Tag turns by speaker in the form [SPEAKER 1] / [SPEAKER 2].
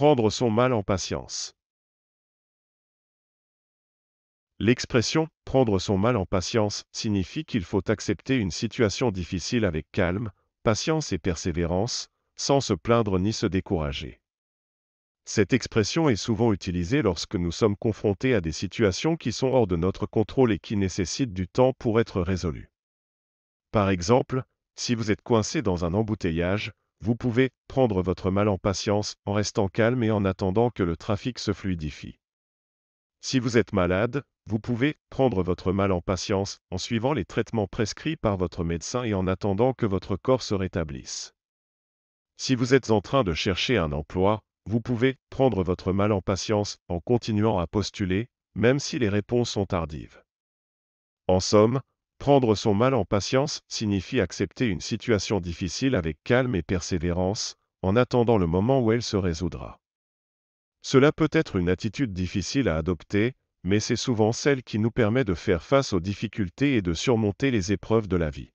[SPEAKER 1] prendre son mal en patience. L'expression prendre son mal en patience signifie qu'il faut accepter une situation difficile avec calme, patience et persévérance, sans se plaindre ni se décourager. Cette expression est souvent utilisée lorsque nous sommes confrontés à des situations qui sont hors de notre contrôle et qui nécessitent du temps pour être résolues. Par exemple, si vous êtes coincé dans un embouteillage, vous pouvez prendre votre mal en patience en restant calme et en attendant que le trafic se fluidifie. Si vous êtes malade, vous pouvez prendre votre mal en patience en suivant les traitements prescrits par votre médecin et en attendant que votre corps se rétablisse. Si vous êtes en train de chercher un emploi, vous pouvez prendre votre mal en patience en continuant à postuler, même si les réponses sont tardives. En somme, Prendre son mal en patience signifie accepter une situation difficile avec calme et persévérance, en attendant le moment où elle se résoudra. Cela peut être une attitude difficile à adopter, mais c'est souvent celle qui nous permet de faire face aux difficultés et de surmonter les épreuves de la vie.